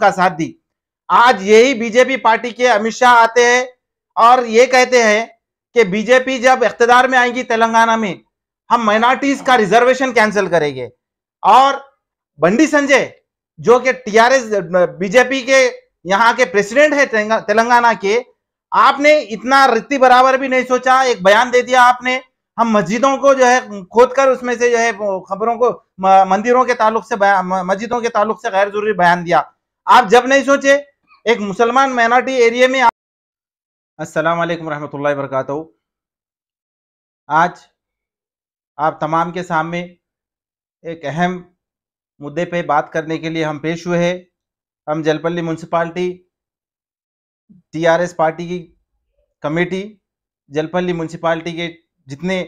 का साथ दी आज यही बीजेपी पार्टी के अमित शाह आते हैं और ये कहते हैं कि बीजेपी जब इकतदार में आएगी तेलंगाना में हम माइनॉरिटीज का रिजर्वेशन कैंसिल करेंगे और बंडी संजय जो कि टीआरएस बीजेपी के यहाँ के प्रेसिडेंट है तेलंगाना के आपने इतना रित्ती बराबर भी नहीं सोचा एक बयान दे दिया आपने हम मस्जिदों को जो है खोद कर उसमें से जो है खबरों को मंदिरों के ताल्लुक से मस्जिदों के ताल्लुक से गैर जरूरी बयान दिया आप जब नहीं सोचे एक मुसलमान माइनॉरिटी एरिया में अस्सलाम वालेकुम रहमतुल्लाहि वरकत आज आप तमाम के सामने एक अहम मुद्दे पे बात करने के लिए हम पेश हुए हैं हम जलपल्ली म्यूनसिपाल्टी टीआरएस पार्टी की कमेटी जलपल्ली म्यूनसिपाल्टी के जितने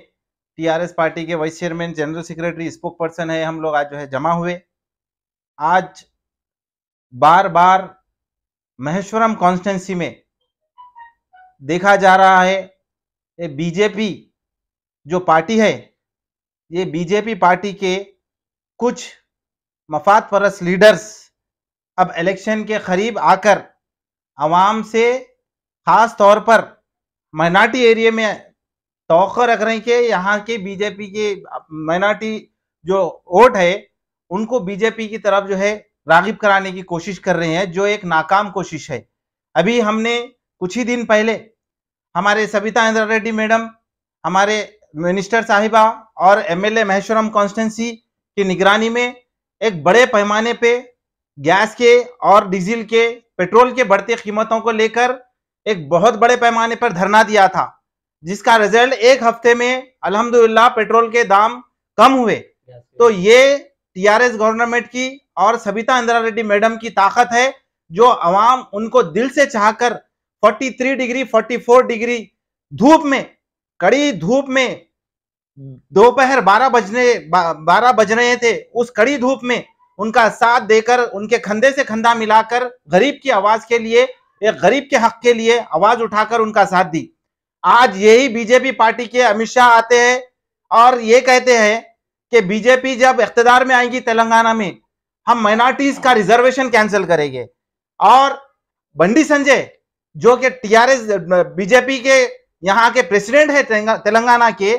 टीआरएस पार्टी के vice chairman general secretary spokesperson है हम लोग आज जो है जमा हुए आज बार बार महेश्वरम कॉन्स्टेंसी में देखा जा रहा है ये बीजेपी जो पार्टी है ये बीजेपी पार्टी के कुछ मफाद परस लीडर्स अब इलेक्शन के करीब आकर आवाम से ख़ास तौर पर माइनार्टी एरिया में तो रख रहे हैं कि यहाँ के बीजेपी के माइनार्टी जो वोट है उनको बीजेपी की तरफ जो है रागिब कराने की कोशिश कर रहे हैं जो एक नाकाम कोशिश है अभी हमने कुछ ही दिन पहले हमारे सविता इंद्र रेड्डी मैडम हमारे मिनिस्टर साहिबा और एमएलए महेश्वरम कॉन्स्टेंसी की निगरानी में एक बड़े पैमाने पे गैस के और डीजल के पेट्रोल के बढ़ते कीमतों को लेकर एक बहुत बड़े पैमाने पर धरना दिया था जिसका रिजल्ट एक हफ्ते में अलहमदुल्ला पेट्रोल के दाम कम हुए तो ये टीआरएस गवर्नमेंट की और सबिता इंदिरा रेड्डी मैडम की ताकत है जो अवाम उनको दिल से चाहकर 43 डिग्री 44 डिग्री धूप में कड़ी धूप में दोपहर 12 बजने 12 बज रहे थे उस कड़ी धूप में उनका साथ देकर उनके खंधे से खंधा मिलाकर गरीब की आवाज के लिए एक गरीब के हक के लिए आवाज उठाकर उनका साथ दी आज यही बीजेपी पार्टी के अमित शाह आते हैं और ये कहते हैं कि बीजेपी जब इकतदार में आएगी तेलंगाना में हम माइनॉरिटीज का रिजर्वेशन कैंसिल करेंगे और बंडी संजय जो कि टीआरएस बीजेपी के यहाँ के प्रेसिडेंट है तेलंगाना के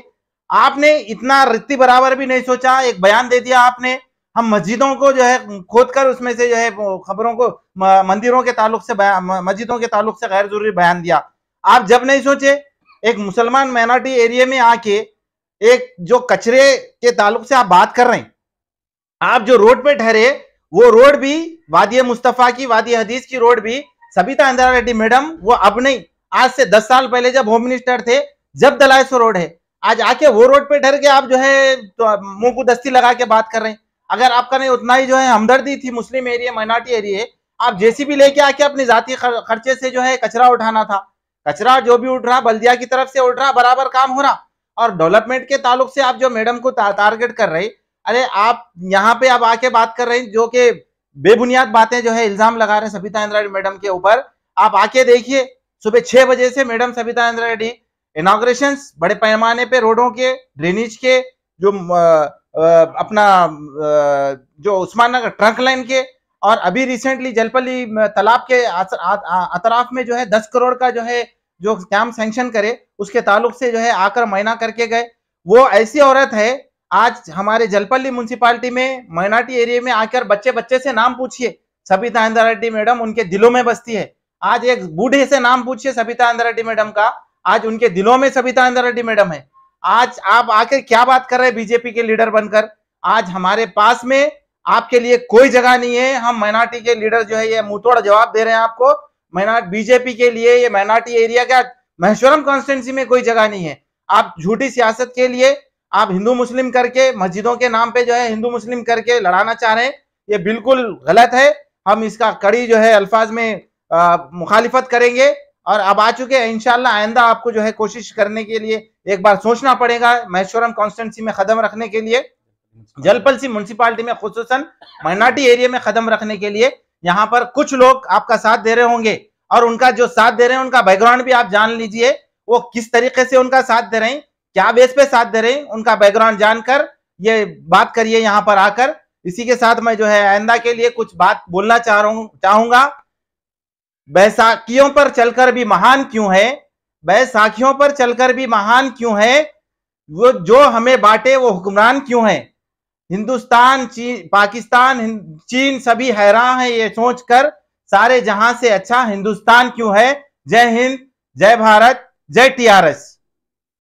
आपने इतना रित्ती बराबर भी नहीं सोचा एक बयान दे दिया आपने हम मस्जिदों को जो है खोद कर उसमें से जो है खबरों को मंदिरों के ताल्लुक से मस्जिदों के ताल्लुक से गैर जरूरी बयान दिया आप जब नहीं सोचे एक मुसलमान माइनॉरिटी एरिया में आके एक जो कचरे के ताल्लुक से आप बात कर रहे हैं आप जो रोड पे ठहरे वो रोड भी वादी मुस्तफ़ा की वादी हदीस की रोड भी सबिता इंदिरा रेड्डी मैडम वो अब नहीं आज से दस साल पहले जब होम मिनिस्टर थे जब दलायसो रोड है आज आके वो रोड पे ठहर के आप जो है तो मुंह को दस्ती लगा के बात कर रहे हैं अगर आपका नहीं उतना ही जो है हमदर्दी थी मुस्लिम एरिया माइनॉरिटी एरिया आप जैसी भी लेके आके अपने जाती खर्चे से जो है कचरा उठाना था कचरा जो भी उठ रहा बल्दिया की तरफ से उठ रहा बराबर काम हो रहा और डेवलपमेंट के ताल्लुक से आप जो मैडम को टारगेट कर रहे अरे आप यहाँ पे आप आके बात कर रहे हैं जो कि बेबुनियाद बातें जो है इल्जाम लगा रहे हैं सबिता इंद्रा मैडम के ऊपर आप आके देखिए सुबह छह बजे से मैडम सविता इंदिरा रेड्डी इनाग्रेशन बड़े पैमाने पे रोडों के ड्रेनेज के जो आ, आ, अपना आ, जो उस्मान नगर ट्रंक लाइन के और अभी रिसेंटली जलपली तालाब के अतराफ में जो है दस करोड़ का जो है जो कैंप सेंक्शन करे उसके ताल्लुक से जो है आकर मैना करके गए वो ऐसी औरत है आज हमारे जलपल्ली म्यूनसिपालिटी में मैनाटी एरिया में आकर बच्चे बच्चे से नाम पूछिए सबिता इंदिराटी मैडम उनके दिलों में बसती है आज एक बूढ़े से नाम पूछिए सबिता रेड्डी मैडम का आज उनके दिलों में सबिता रेड्डी मैडम है आज आप आकर क्या बात कर रहे हैं बीजेपी के लीडर बनकर आज हमारे पास में आपके लिए कोई जगह नहीं है हम माइनॉरिटी के लीडर जो है ये मुंह जवाब दे रहे हैं आपको मैनाट बीजेपी के लिए ये मैनाटी एरिया का महेश्वरम कॉन्स्टेंसी में कोई जगह नहीं है आप झूठी सियासत के लिए आप हिंदू मुस्लिम करके मस्जिदों के नाम पे जो है हिंदू मुस्लिम करके लड़ाना चाह रहे हैं ये बिल्कुल गलत है हम इसका कड़ी जो है अल्फाज में आ, मुखालिफत करेंगे और अब आ चुके हैं इनशाला आइंदा आपको जो है कोशिश करने के लिए एक बार सोचना पड़ेगा महेश्वरम कॉन्स्टेंसी में कदम रखने के लिए जलपल सी म्यूनसिपालिटी में खसूस माइनार्टी एरिया में कदम रखने के लिए यहाँ पर कुछ लोग आपका साथ दे रहे होंगे और उनका जो साथ दे रहे हैं उनका बैकग्राउंड भी आप जान लीजिए वो किस तरीके से उनका साथ दे रहे हैं क्या बेस पे साथ दे रहे हैं उनका बैकग्राउंड जानकर ये बात करिए यहाँ पर आकर इसी के साथ मैं जो है आइंदा के लिए कुछ बात बोलना चाह रहा चाहूंगा बैसाखियों पर चलकर भी महान क्यों है बैसाखियों पर चलकर भी महान क्यों है वो जो हमें बांटे वो हुक्मरान क्यों है हिंदुस्तान चीन पाकिस्तान चीन सभी हैरान है ये सोचकर सारे जहां से अच्छा हिंदुस्तान क्यों है जय हिंद जय भारत जय टीआरएस